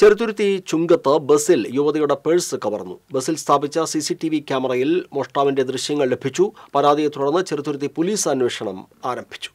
ചെറുതുരുത്തി ചുങ്കത്ത് ബസ്സിൽ യുവതിയുടെ പേഴ്സ് കവർന്നു ബസ്സിൽ സ്ഥാപിച്ച സി സി ടി വി ക്യാമറയിൽ മോഷ്ടാവിന്റെ ദൃശ്യങ്ങൾ ലഭിച്ചു പരാതിയെ തുടർന്ന് ചെറുതുരുത്തി പോലീസ് അന്വേഷണം ആരംഭിച്ചു